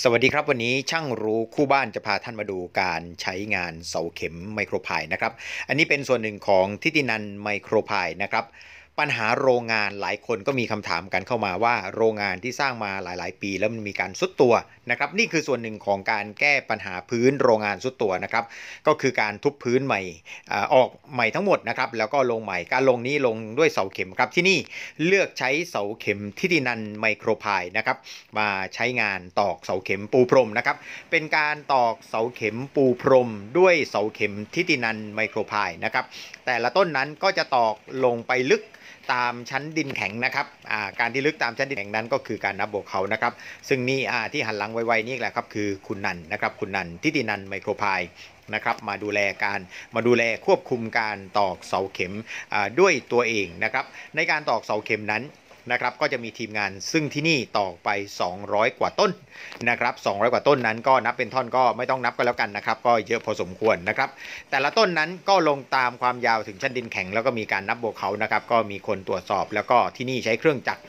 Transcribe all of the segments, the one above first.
สวัสดีครับวันนี้ช่างรู้คู่บ้านจะพาท่านมาดูการใช้งานเสาเข็มไมโครพายนะครับ อันนี้เป็นส่วนหนึ่งของทิตินันไมโครพายนะครับปัญหาโรงงานหลายคนก็มีคำถามกันเข้ามาว่า โรงงานที่สร้างมาหลาย ๆ ปีแล้วมันมีการสุดตัวนะครับนี่คือส่วนหนึ่งของการแก้ปัญหาพื้นโรงงานสุดตัวนะครับก็คือการทุบพื้นใหม่ออกใหม่ทั้งหมดนะครับแล้วก็ลงใหม่การลงนี้ลงด้วยเสาเข็มครับที่นี่เลือกใช้เสาเข็มทิตินันไมโครพายนะครับมาใช้งานตอกเสาเข็มปูพรมนะครับเป็นการตอกเสาเข็มปูพรม ด้วยเสาเข็มทิตินันไมโครพายนะครับแต่ละต้นนั้นก็จะตอกลงไปลึกตามชั้นดินแข็งนะครับ การที่ลึกตามชั้นดินแข็ง นั้นก็คือการนับโบกเขานะครับ ซึ่งนี่ที่หันหลังไวๆนี่แหละครับคือ คุณนันนะครับ คุณนันทิตินันไมโครพายนะครับ มาดูแลการมาดูแลควบคุมการตอกเสาเข็มด้วยตัวเองนะครับในการตอกเสาเข็มนั้นนะครับก็จะมีทีมงานซึ่งที่นี่ต่อไป 200 กว่าต้นนะครับ200 กว่าต้นนั้น ก็นับเป็นท่อนก็ไม่ต้องนับก็แล้วกันนะครับก็เยอะพอสมควรนะครับแต่ละต้นนั้นก็ลงตามความยาวถึงชั้นดินแข็งแล้วก็มีการนับบวกเขานะครับก็มีคนตรวจสอบแล้วก็ที่นี่ใช้เครื่องจักร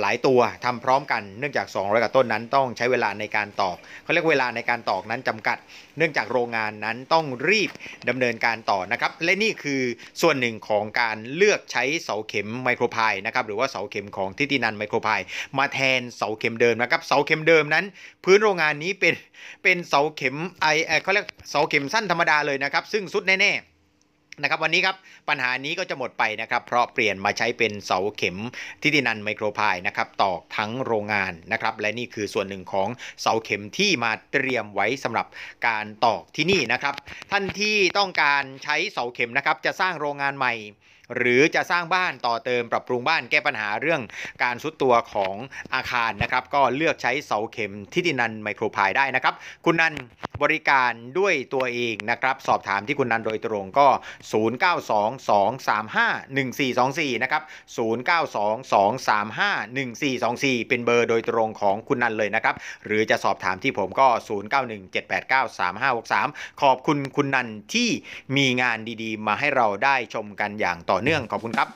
หลายตัวทำพร้อมกัน เนื่องจาก 200 กว่าต้นนั้น ต้องใช้เวลาในการตอกเขาเรียกเวลาในการตอกนั้นจำกัด เนื่องจากโรงงานนั้นต้องรีบดำเนินการต่อนะครับและนี่คือส่วนหนึ่งของการเลือกใช้เสาเข็มไมโครพายนะครับหรือว่าเสาเข็มของทิตินันไมโครพายมาแทนเสาเข็มเดิมนะครับ เสาเข็มเดิมนั้น พื้นโรงงานนี้เป็นเป็นเสาเข็มไอเขาเรียกเสาเข็มสั้นธรรมดาเลยนะครับ ซึ่งสุดแน่ๆนะครับ วันนี้ครับปัญหานี้ก็จะหมดไปนะครับ เพราะเปลี่ยนมาใช้เป็นเสาเข็มทิตินันไมโครพายนะครับตอกทั้งโรงงานนะครับ และนี่คือส่วนหนึ่งของเสาเข็มที่มาเตรียมไว้สำหรับการตอกที่นี่นะครับ ท่านที่ต้องการใช้เสาเข็มนะครับจะสร้างโรงงานใหม่หรือจะสร้างบ้านต่อเติมปรับปรุงบ้านแก้ปัญหาเรื่องการซุดตัวของอาคารนะครับก็เลือกใช้เสาเข็มทิตินันไมโครพายได้นะครับคุณนันบริการด้วยตัวเองนะครับสอบถามที่คุณนันโดยตรงก็ 0922351424 นะครับ 0922351424 เป็นเบอร์โดยตรงของคุณนันเลยนะครับหรือจะสอบถามที่ผมก็ 0917893563 ขอบคุณคุณนันที่มีงานดีๆมาให้เราได้ชมกันอย่างต่อ่อเนื่องขอบคุณครับ